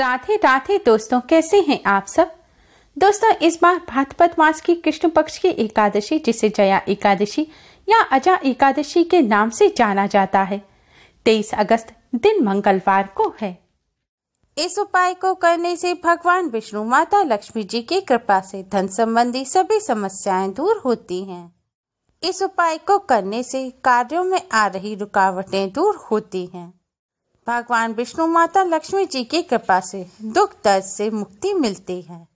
राधे राधे दोस्तों कैसे हैं आप सब दोस्तों इस बार भाद्रपद मास की कृष्ण पक्ष की एकादशी जिसे जया एकादशी या अजा एकादशी के नाम से जाना जाता है तेईस अगस्त दिन मंगलवार को है इस उपाय को करने से भगवान विष्णु माता लक्ष्मी जी की कृपा से धन संबंधी सभी समस्याएं दूर होती हैं। इस उपाय को करने से कार्यों में आ रही रुकावटें दूर होती हैं भगवान विष्णु माता लक्ष्मी जी की कृपा से दुख दर्द से मुक्ति मिलती है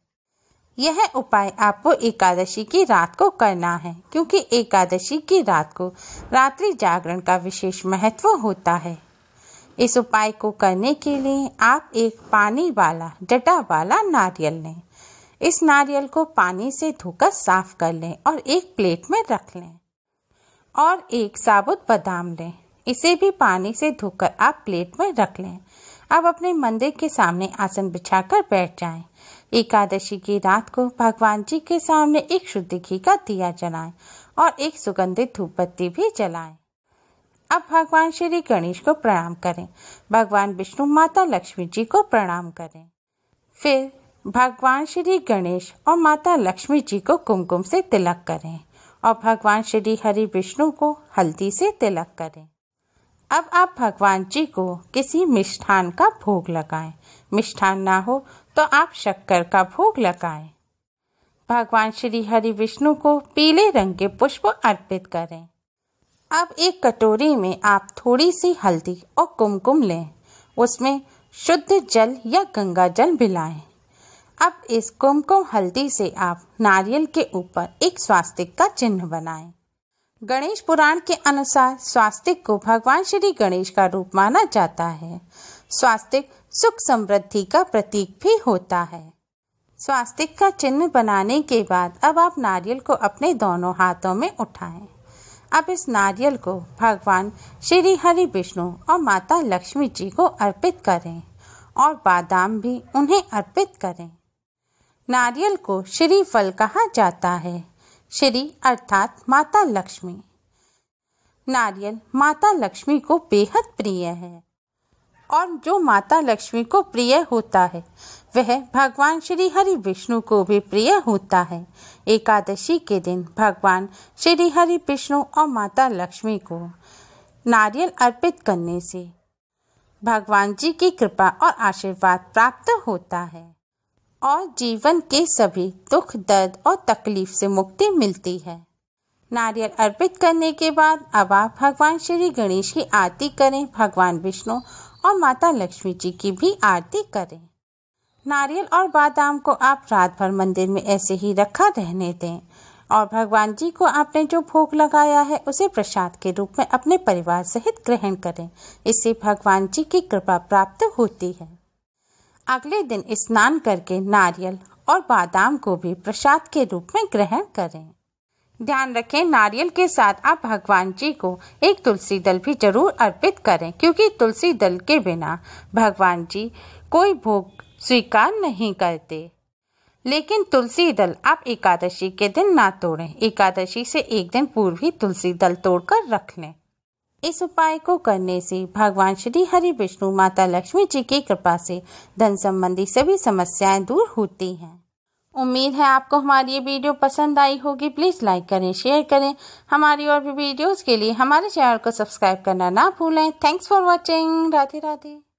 यह उपाय आपको एकादशी की रात को करना है क्योंकि एकादशी की रात को रात्रि जागरण का विशेष महत्व होता है इस उपाय को करने के लिए आप एक पानी वाला डटा वाला नारियल लें इस नारियल को पानी से धोकर साफ कर लें और एक प्लेट में रख लें और एक साबुत बादाम लें इसे भी पानी से धोकर आप प्लेट में रख लें अब अपने मंदिर के सामने आसन बिछाकर बैठ जाएं। एकादशी की रात को भगवान जी के सामने एक शुद्ध घी का दिया जलाएं और एक सुगंधित बत्ती भी जलाएं। अब भगवान श्री गणेश को प्रणाम करें भगवान विष्णु माता लक्ष्मी जी को प्रणाम करें फिर भगवान श्री गणेश और माता लक्ष्मी जी को कुमकुम से तिलक करें और भगवान श्री हरि विष्णु को हल्दी से तिलक करें अब आप भगवान जी को किसी मिष्ठान का भोग लगाएं मिष्ठान ना हो तो आप शक्कर का भोग लगाएं भगवान श्री हरि विष्णु को पीले रंग के पुष्प अर्पित करें अब एक कटोरी में आप थोड़ी सी हल्दी और कुमकुम लें उसमें शुद्ध जल या गंगा जल मिलाएं अब इस कुमकुम हल्दी से आप नारियल के ऊपर एक स्वास्तिक का चिन्ह बनाएं गणेश पुराण के अनुसार स्वास्तिक को भगवान श्री गणेश का रूप माना जाता है स्वास्तिक सुख समृद्धि का प्रतीक भी होता है स्वास्तिक का चिन्ह बनाने के बाद अब आप नारियल को अपने दोनों हाथों में उठाएं। अब इस नारियल को भगवान श्री हरि विष्णु और माता लक्ष्मी जी को अर्पित करें और बादाम भी उन्हें अर्पित करें नारियल को श्री फल कहा जाता है श्री अर्थात माता लक्ष्मी नारियल माता लक्ष्मी को बेहद प्रिय है और जो माता लक्ष्मी को प्रिय होता है वह भगवान श्री हरि विष्णु को भी प्रिय होता है एकादशी के दिन भगवान श्री हरि विष्णु और माता लक्ष्मी को नारियल अर्पित करने से भगवान जी की कृपा और आशीर्वाद प्राप्त होता है और जीवन के सभी दुख दर्द और तकलीफ से मुक्ति मिलती है नारियल अर्पित करने के बाद अब आप भगवान श्री गणेश की आरती करें भगवान विष्णु और माता लक्ष्मी जी की भी आरती करें नारियल और बादाम को आप रात भर मंदिर में ऐसे ही रखा रहने दें और भगवान जी को आपने जो भोग लगाया है उसे प्रसाद के रूप में अपने परिवार सहित ग्रहण करें इससे भगवान जी की कृपा प्राप्त होती है अगले दिन स्नान करके नारियल और बादाम को भी प्रसाद के रूप में ग्रहण करें ध्यान रखें नारियल के साथ आप भगवान जी को एक तुलसी दल भी जरूर अर्पित करें क्योंकि तुलसी दल के बिना भगवान जी कोई भोग स्वीकार नहीं करते लेकिन तुलसी दल आप एकादशी के दिन ना तोड़ें एकादशी से एक दिन पूर्व ही तुलसी दल तोड़कर रख लें इस उपाय को करने से भगवान श्री हरि विष्णु माता लक्ष्मी जी की कृपा से धन संबंधी सभी समस्याएं दूर होती हैं उम्मीद है आपको हमारी ये वीडियो पसंद आई होगी प्लीज़ लाइक करें शेयर करें हमारी और भी वीडियोस के लिए हमारे चैनल को सब्सक्राइब करना ना भूलें thanks for watching Radhe Radhe